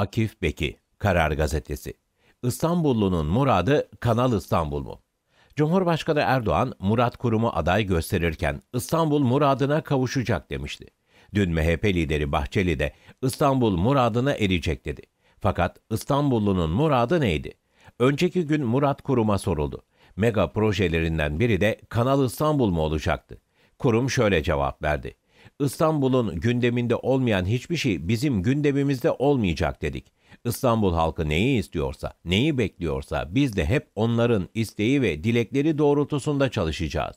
Akif Beki, Karar Gazetesi. İstanbullunun muradı Kanal İstanbul mu? Cumhurbaşkanı Erdoğan, Murat Kurum'u aday gösterirken İstanbul muradına kavuşacak demişti. Dün MHP lideri Bahçeli de İstanbul muradına erecek dedi. Fakat İstanbullunun muradı neydi? Önceki gün Murat Kurum'a soruldu. Mega projelerinden biri de Kanal İstanbul mu olacaktı? Kurum şöyle cevap verdi. İstanbul'un gündeminde olmayan hiçbir şey bizim gündemimizde olmayacak dedik. İstanbul halkı neyi istiyorsa, neyi bekliyorsa biz de hep onların isteği ve dilekleri doğrultusunda çalışacağız.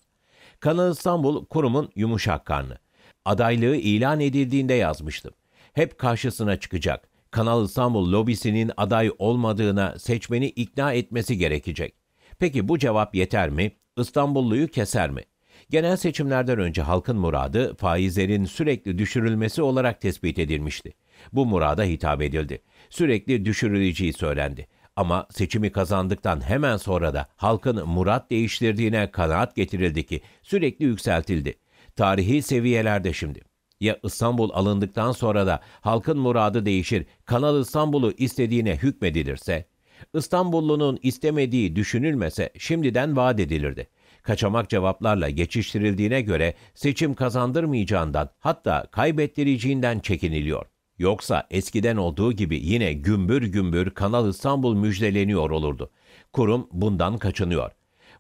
Kanal İstanbul kurumun yumuşak karnı. Adaylığı ilan edildiğinde yazmıştım. Hep karşısına çıkacak. Kanal İstanbul lobisinin aday olmadığına seçmeni ikna etmesi gerekecek. Peki bu cevap yeter mi? İstanbulluyu keser mi? Genel seçimlerden önce halkın muradı faizlerin sürekli düşürülmesi olarak tespit edilmişti. Bu murada hitap edildi. Sürekli düşürüleceği söylendi. Ama seçimi kazandıktan hemen sonra da halkın murat değiştirdiğine kanaat getirildi ki sürekli yükseltildi. Tarihi seviyelerde şimdi. Ya İstanbul alındıktan sonra da halkın muradı değişir, Kanal İstanbul'u istediğine hükmedilirse? İstanbullunun istemediği düşünülmese şimdiden vaat edilirdi kaçamak cevaplarla geçiştirildiğine göre seçim kazandırmayacağından hatta kaybettireceğinden çekiniliyor. Yoksa eskiden olduğu gibi yine gümbür gümbür Kanal İstanbul müjdeleniyor olurdu. Kurum bundan kaçınıyor.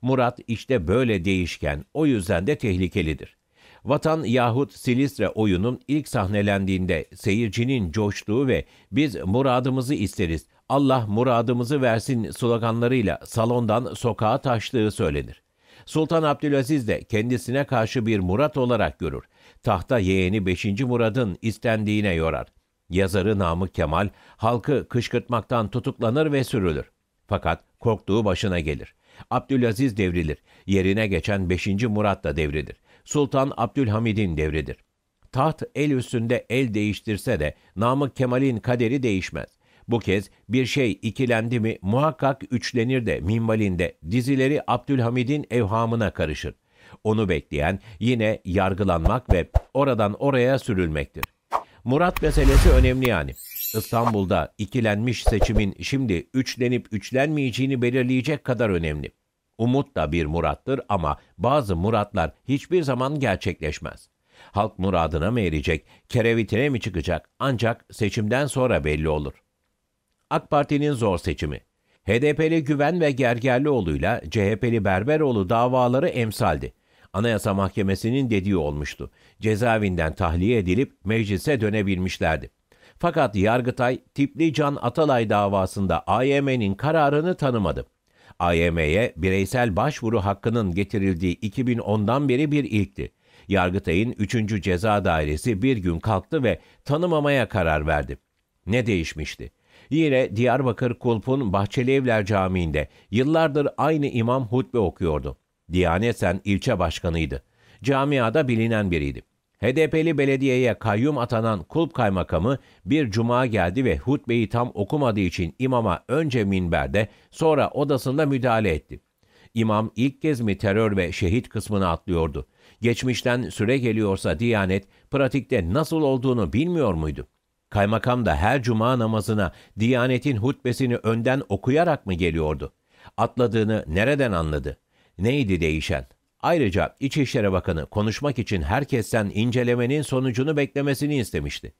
Murat işte böyle değişken, o yüzden de tehlikelidir. Vatan yahut Silistre oyunun ilk sahnelendiğinde seyircinin coştuğu ve biz muradımızı isteriz, Allah muradımızı versin sloganlarıyla salondan sokağa taştığı söylenir. Sultan Abdülaziz de kendisine karşı bir Murat olarak görür. Tahta yeğeni 5. Murad'ın istendiğine yorar. Yazarı Namık Kemal halkı kışkırtmaktan tutuklanır ve sürülür. Fakat korktuğu başına gelir. Abdülaziz devrilir. Yerine geçen 5. Murat da devrilir. Sultan Abdülhamid'in devridir. Taht el üstünde el değiştirse de Namık Kemal'in kaderi değişmez. Bu kez bir şey ikilendi mi muhakkak üçlenir de minvalinde dizileri Abdülhamid'in evhamına karışır. Onu bekleyen yine yargılanmak ve oradan oraya sürülmektir. Murat meselesi önemli yani. İstanbul'da ikilenmiş seçimin şimdi üçlenip üçlenmeyeceğini belirleyecek kadar önemli. Umut da bir murattır ama bazı muratlar hiçbir zaman gerçekleşmez. Halk muradına mı erecek, kerevitine mi çıkacak ancak seçimden sonra belli olur.'' AK Parti'nin zor seçimi. HDP'li Güven ve Gergerlioğlu'yla CHP'li Berberoğlu davaları emsaldi. Anayasa Mahkemesi'nin dediği olmuştu. Cezaevinden tahliye edilip meclise dönebilmişlerdi. Fakat Yargıtay, Tipli Can Atalay davasında AYM'nin kararını tanımadı. AYM'ye bireysel başvuru hakkının getirildiği 2010'dan beri bir ilkti. Yargıtay'ın 3. Ceza Dairesi bir gün kalktı ve tanımamaya karar verdi. Ne değişmişti? Yine Diyarbakır Kulp'un Bahçeli Evler Camii'nde yıllardır aynı imam hutbe okuyordu. Diyaneten ilçe başkanıydı. Camiada bilinen biriydi. HDP'li belediyeye kayyum atanan kulp kaymakamı bir cuma geldi ve hutbeyi tam okumadığı için imama önce minberde sonra odasında müdahale etti. İmam ilk kez mi terör ve şehit kısmını atlıyordu? Geçmişten süre geliyorsa Diyanet pratikte nasıl olduğunu bilmiyor muydu? Kaymakam da her cuma namazına Diyanet'in hutbesini önden okuyarak mı geliyordu? Atladığını nereden anladı? Neydi değişen? Ayrıca İçişleri Bakanı konuşmak için herkesten incelemenin sonucunu beklemesini istemişti.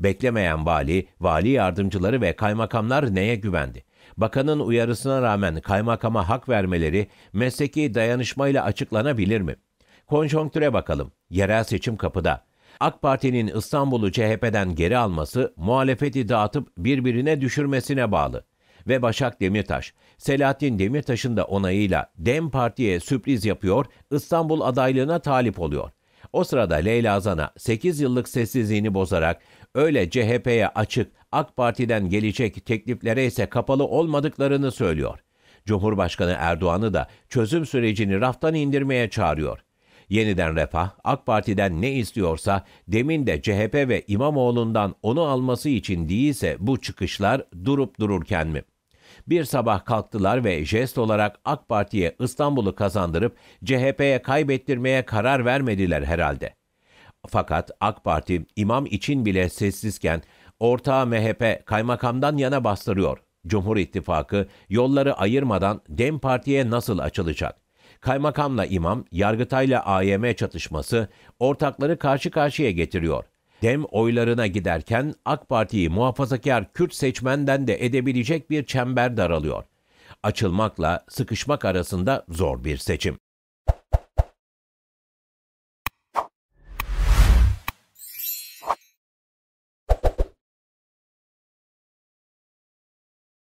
Beklemeyen vali, vali yardımcıları ve kaymakamlar neye güvendi? Bakanın uyarısına rağmen kaymakama hak vermeleri mesleki dayanışmayla açıklanabilir mi? Konjonktüre bakalım. Yerel seçim kapıda. AK Parti'nin İstanbul'u CHP'den geri alması muhalefeti dağıtıp birbirine düşürmesine bağlı. Ve Başak Demirtaş, Selahattin Demirtaş'ın da onayıyla DEM Parti'ye sürpriz yapıyor, İstanbul adaylığına talip oluyor. O sırada Leyla Zana 8 yıllık sessizliğini bozarak öyle CHP'ye açık, AK Parti'den gelecek tekliflere ise kapalı olmadıklarını söylüyor. Cumhurbaşkanı Erdoğan'ı da çözüm sürecini raftan indirmeye çağırıyor. Yeniden Refah, AK Parti'den ne istiyorsa demin de CHP ve İmamoğlu'ndan onu alması için değilse bu çıkışlar durup dururken mi? Bir sabah kalktılar ve jest olarak AK Parti'ye İstanbul'u kazandırıp CHP'ye kaybettirmeye karar vermediler herhalde. Fakat AK Parti imam için bile sessizken ortağı MHP kaymakamdan yana bastırıyor. Cumhur İttifakı yolları ayırmadan DEM Parti'ye nasıl açılacak? Kaymakamla imam, Yargıtay'la AYM çatışması ortakları karşı karşıya getiriyor. Dem oylarına giderken AK Parti'yi muhafazakar Kürt seçmenden de edebilecek bir çember daralıyor. Açılmakla sıkışmak arasında zor bir seçim.